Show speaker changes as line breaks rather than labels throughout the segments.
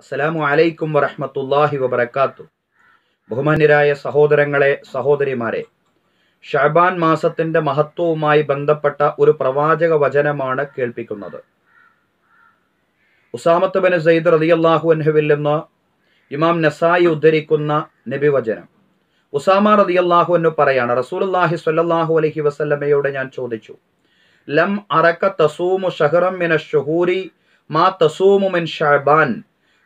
അസ്സലാമു അലൈക്കും വറഹമത്തല്ലാഹി വബർക്കാത്തു ബഹുമാന്യരായ സഹോദരങ്ങളെ സഹോദരിമാരെ ഷഹബാൻ മാസത്തിന്റെ മഹത്വവുമായി ബന്ധപ്പെട്ട ഒരു പ്രവാചക വചനമാണ് കേൾപ്പിക്കുന്നത് ഉസാമത്ത് ബിൻ സയ്യിദ് റളിയല്ലാഹു അൻഹുവിൽ നിന്ന് ഇമാം നസായി ഉദ്ധരിക്കുന്ന നബി വചനം ഉസാമ റതിയല്ലാഹു എന്ന് പറയാണ് റസൂലുല്ലാഹി സ്വല്ലല്ലാഹു അലൈഹി വസല്ലമയോട് ഞാൻ ചോദിച്ചു ലം അറക്ക തസൂമു ഷഹറം മിന ഷുഹൂരി മാ തസൂമു മിൻ ഷഹബാൻ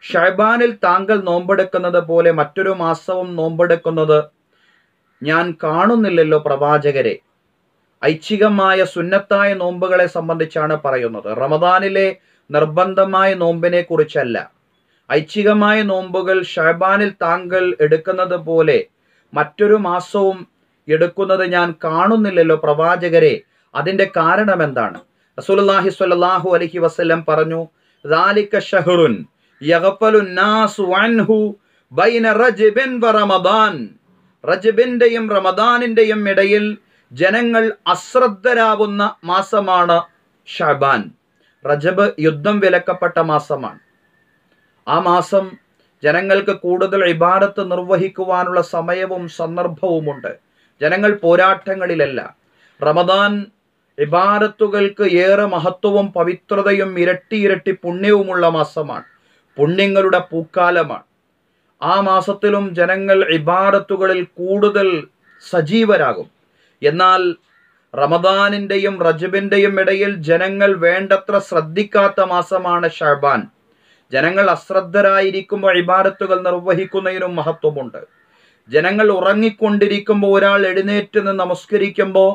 ഷഹബാനിൽ താങ്കൾ നോമ്പെടുക്കുന്നത് പോലെ മറ്റൊരു മാസവും നോമ്പെടുക്കുന്നത് ഞാൻ കാണുന്നില്ലല്ലോ പ്രവാചകരെ ഐച്ഛികമായ സുന്നത്തായ നോമ്പുകളെ സംബന്ധിച്ചാണ് പറയുന്നത് റമദാനിലെ നിർബന്ധമായ നോമ്പിനെ കുറിച്ചല്ല ഐച്ഛികമായ നോമ്പുകൾ ഷഹബാനിൽ താങ്കൾ എടുക്കുന്നത് പോലെ മറ്റൊരു മാസവും എടുക്കുന്നത് ഞാൻ കാണുന്നില്ലല്ലോ പ്രവാചകരെ അതിൻ്റെ കാരണം എന്താണ് റസൂലുള്ളാഹി സ്വല്ലല്ലാഹു അലൈഹി വസല്ലം പറഞ്ഞു ദാലിക ഷഹറുൻ ബൈന റജബിന്റെയും റമദാനിന്റെയും ഇടയിൽ ജനങ്ങൾ അശ്രദ്ധരാവുന്ന മാസമാണ് ഷബാൻ റജബ് യുദ്ധം വിലക്കപ്പെട്ട മാസമാണ് ആ മാസം ജനങ്ങൾക്ക് കൂടുതൽ ഇബാദത്ത് നിർവഹിക്കുവാനുള്ള സമയവും സന്ദർഭവുമുണ്ട് ജനങ്ങൾ പോരാട്ടങ്ങളിലല്ല റമദാൻ ഇബാദത്തുകൾക്ക് ഏറെ മഹത്വവും പവിത്രതയും ഇരട്ടി ഇരട്ടി പുണ്യവുമുള്ള മാസമാണ് പുണ്യങ്ങളുടെ പൂക്കാലമാണ് ആ മാസത്തിലും ജനങ്ങൾ ഇബാദത്തുകളിൽ കൂടുതൽ സജീവരാകും എന്നാൽ റമദാനിൻ്റെയും റജബിൻ്റെയും ഇടയിൽ ജനങ്ങൾ വേണ്ടത്ര ശ്രദ്ധിക്കാത്ത മാസമാണ് ഷഹബാൻ ജനങ്ങൾ അശ്രദ്ധരായിരിക്കുമ്പോൾ ഇബാദത്തുകൾ നിർവഹിക്കുന്നതിനും മഹത്വമുണ്ട് ജനങ്ങൾ ഉറങ്ങിക്കൊണ്ടിരിക്കുമ്പോൾ ഒരാൾ എഴുന്നേറ്റ് നിന്ന് നമസ്കരിക്കുമ്പോൾ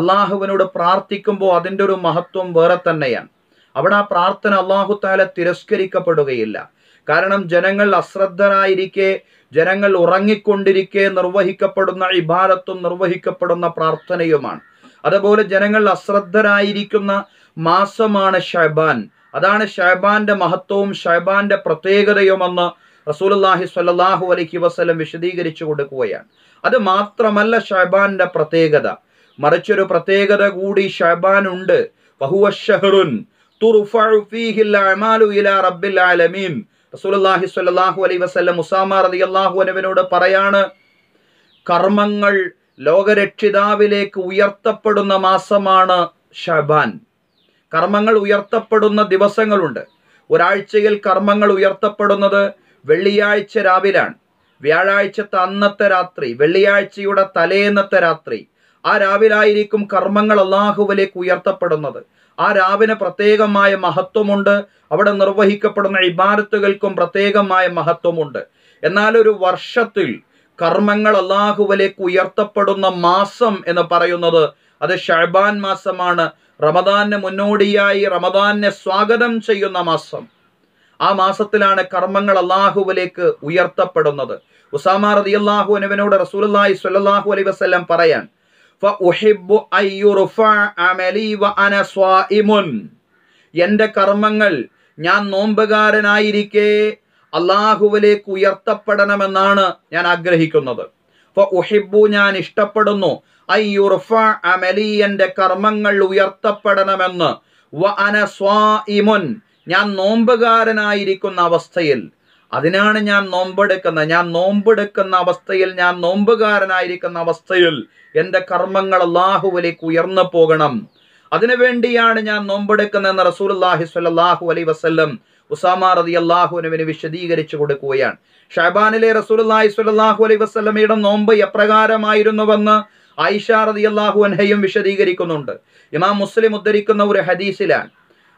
അള്ളാഹുവിനോട് പ്രാർത്ഥിക്കുമ്പോൾ അതിൻ്റെ ഒരു മഹത്വം വേറെ തന്നെയാണ് അവിടെ ആ പ്രാർത്ഥന താല തിരസ്കരിക്കപ്പെടുകയില്ല കാരണം ജനങ്ങൾ അശ്രദ്ധരായിരിക്കെ ജനങ്ങൾ ഉറങ്ങിക്കൊണ്ടിരിക്കെ നിർവഹിക്കപ്പെടുന്ന ഇബാരത്തും നിർവഹിക്കപ്പെടുന്ന പ്രാർത്ഥനയുമാണ് അതുപോലെ ജനങ്ങൾ അശ്രദ്ധരായിരിക്കുന്ന മാസമാണ് ഷഹബാൻ അതാണ് ഷഹബാന്റെ മഹത്വവും ഷഹബാന്റെ പ്രത്യേകതയുമെന്ന് റസൂലുല്ലാഹി സ്വല്ലാഹു അലൈഹി വസ്ലം വിശദീകരിച്ചു കൊടുക്കുകയാണ് അത് മാത്രമല്ല ഷഹബാന്റെ പ്രത്യേകത മറിച്ചൊരു പ്രത്യേകത കൂടി ഷഹബാൻ ഉണ്ട് ബഹുവഷഹറുൻ ഷഹറുൻ ോട് പറയാണ് കർമ്മങ്ങൾ ലോകരക്ഷിതാവിലേക്ക് ഉയർത്തപ്പെടുന്ന മാസമാണ് ഷബാൻ കർമ്മങ്ങൾ ഉയർത്തപ്പെടുന്ന ദിവസങ്ങളുണ്ട് ഒരാഴ്ചയിൽ കർമ്മങ്ങൾ ഉയർത്തപ്പെടുന്നത് വെള്ളിയാഴ്ച രാവിലാണ് വ്യാഴാഴ്ചത്തെ അന്നത്തെ രാത്രി വെള്ളിയാഴ്ചയുടെ തലേന്നത്തെ രാത്രി ആ രാവിലായിരിക്കും കർമ്മങ്ങൾ അള്ളാഹുവിലേക്ക് ഉയർത്തപ്പെടുന്നത് ആ രാവിന് പ്രത്യേകമായ മഹത്വമുണ്ട് അവിടെ നിർവഹിക്കപ്പെടുന്ന ഇബാരത്തുകൾക്കും പ്രത്യേകമായ മഹത്വമുണ്ട് എന്നാൽ ഒരു വർഷത്തിൽ കർമ്മങ്ങൾ അള്ളാഹുവിലേക്ക് ഉയർത്തപ്പെടുന്ന മാസം എന്ന് പറയുന്നത് അത് ഷഹബാൻ മാസമാണ് റമദാന് മുന്നോടിയായി റമദാനെ സ്വാഗതം ചെയ്യുന്ന മാസം ആ മാസത്തിലാണ് കർമ്മങ്ങൾ അള്ളാഹുവിലേക്ക് ഉയർത്തപ്പെടുന്നത് ഉസാമ അള്ളാഹു അനുവിനോട് റസൂലി സ്വല്ലാഹു അലൈ വസ്ല്ലാം പറയാൻ ഫഉഹിബ്ബു അയ്യുറുഫ അമലി വ അന എൻ്റെ കർമ്മങ്ങൾ ഞാൻ നോമ്പുകാരനായിരിക്കെ അള്ളാഹുവിലേക്ക് ഉയർത്തപ്പെടണമെന്നാണ് ഞാൻ ആഗ്രഹിക്കുന്നത് ഫഉഹിബ്ബു ഞാൻ ഇഷ്ടപ്പെടുന്നു അയ്യുറുഫ അമലി എൻ്റെ കർമ്മങ്ങൾ ഉയർത്തപ്പെടണമെന്ന് വ അന ഞാൻ നോമ്പുകാരനായിരിക്കുന്ന അവസ്ഥയിൽ അതിനാണ് ഞാൻ നോമ്പെടുക്കുന്നത് ഞാൻ നോമ്പെടുക്കുന്ന അവസ്ഥയിൽ ഞാൻ നോമ്പുകാരനായിരിക്കുന്ന അവസ്ഥയിൽ എൻ്റെ കർമ്മങ്ങൾ അള്ളാഹുവിലേക്ക് ഉയർന്നു പോകണം അതിനുവേണ്ടിയാണ് ഞാൻ നോമ്പെടുക്കുന്നതെന്ന് അള്ളാഹി സ്വല്ലാഹു അലൈ വസ്ല്ലം ഉസാമ റതി അള്ളാഹുനുവിന് വിശദീകരിച്ചു കൊടുക്കുകയാണ് ഷഹബാനിലെ റസൂലി സ്വല്ലാഹു അലൈ വസ്ലമയുടെ നോമ്പ് എപ്രകാരമായിരുന്നുവെന്ന് ആയിഷ റതി അള്ളാഹു അൻഹയും വിശദീകരിക്കുന്നുണ്ട് ഇമാം മുസ്ലിം ഉദ്ധരിക്കുന്ന ഒരു ഹദീസിലാണ്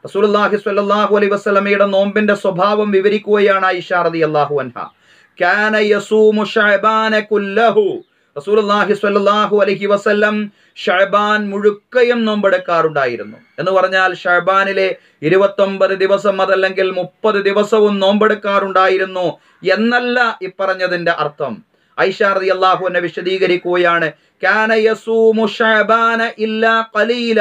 റസൂലുല്ലാഹി സ്വല്ലല്ലാഹു അലൈഹി വസല്ലമയുടെ നോമ്പിന്റെ സ്വഭാവം വിവരിക്കുകയാണ് ഐഷ റളിയല്ലാഹു അൻഹ കാന യസൂമു ശഅബാന കുല്ലഹു റസൂലുല്ലാഹി സ്വല്ലല്ലാഹു അലൈഹി വസല്ലം ഷഹബാൻ മുഴുക്കയും നോമ്പെടുക്കാറുണ്ടായിരുന്നു എന്ന് പറഞ്ഞാൽ ഷഹബാനിലെ ഇരുപത്തൊമ്പത് ദിവസം അതല്ലെങ്കിൽ മുപ്പത് ദിവസവും നോമ്പെടുക്കാറുണ്ടായിരുന്നു എന്നല്ല ഇപ്പറഞ്ഞതിന്റെ അർത്ഥം ഐഷാർദി അള്ളാഹുവിനെ വിശദീകരിക്കുകയാണ് കാന യസൂമു ഷഹബാന ഇല്ലാ ഖലീല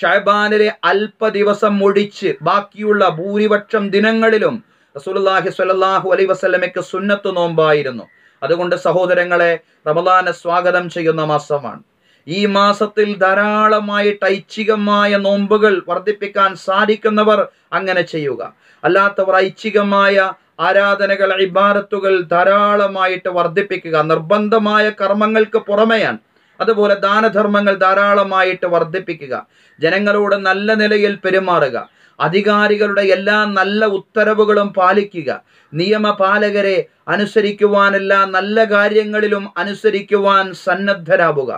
ഷഹബാനിലെ അല്പ ദിവസം ഒഴിച്ച് ബാക്കിയുള്ള ഭൂരിപക്ഷം ദിനങ്ങളിലും റസൂലുള്ളാഹി സ്വല്ലല്ലാഹു അലൈഹി വസല്ലമയ്ക്ക് സുന്നത്ത് നോമ്പായിരുന്നു അതുകൊണ്ട് സഹോദരങ്ങളെ റമദാനെ സ്വാഗതം ചെയ്യുന്ന മാസമാണ് ഈ മാസത്തിൽ ധാരാളമായി ഐച്ഛികമായ നോമ്പുകൾ വർദ്ധിപ്പിക്കാൻ സാധിക്കുന്നവർ അങ്ങനെ ചെയ്യുക അല്ലാത്തവർ ഐച്ഛികമായ ആരാധനകൾ ഇബാരത്തുകൾ ധാരാളമായിട്ട് വർദ്ധിപ്പിക്കുക നിർബന്ധമായ കർമ്മങ്ങൾക്ക് പുറമെയാണ് അതുപോലെ ദാനധർമ്മങ്ങൾ ധാരാളമായിട്ട് വർദ്ധിപ്പിക്കുക ജനങ്ങളോട് നല്ല നിലയിൽ പെരുമാറുക അധികാരികളുടെ എല്ലാ നല്ല ഉത്തരവുകളും പാലിക്കുക നിയമപാലകരെ അനുസരിക്കുവാനെല്ലാ നല്ല കാര്യങ്ങളിലും അനുസരിക്കുവാൻ സന്നദ്ധരാവുക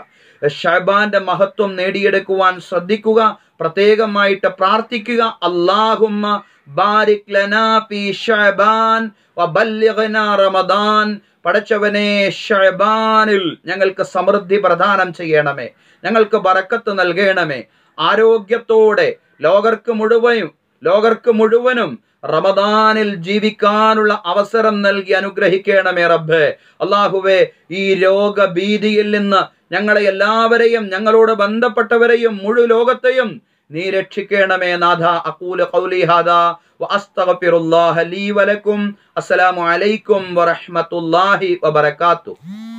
ഷബാന്റെ മഹത്വം നേടിയെടുക്കുവാൻ ശ്രദ്ധിക്കുക പ്രത്യേകമായിട്ട് പ്രാർത്ഥിക്കുക അള്ളാഹുമ്മ ബാരിക് ലനാ ഫി ഷഅബാൻ വബല്ലിഗ്നാ റമദാൻ പടച്ചവനെ ശഅബാനിൽ ഞങ്ങൾക്ക് സമൃദ്ധി പ്രദാനം ചെയ്യണമേ ഞങ്ങൾക്ക് ബറക്കത്ത് നൽകണമേ ആരോഗ്യത്തോടെ ലോകർക്ക് മുഴുവനും ലോകർക്ക് മുഴുവനും റമദാനിൽ ജീവിക്കാനുള്ള അവസരം നൽകി അനുഗ്രഹിക്കണമേ റബ്ബെ അള്ളാഹുവെ ഈ രോഗഭീതിയിൽ നിന്ന് ഞങ്ങളെ എല്ലാവരെയും ഞങ്ങളോട് ബന്ധപ്പെട്ടവരെയും മുഴു ലോകത്തെയും നീ രക്ഷിക്കണമേ നാഥ അക്കൂല കൗലി ഹാദ ലീ വലക്കും അസ്സലാമു അലൈക്കും വറഹ്മത്തുള്ളാഹി വബറകാതുഹു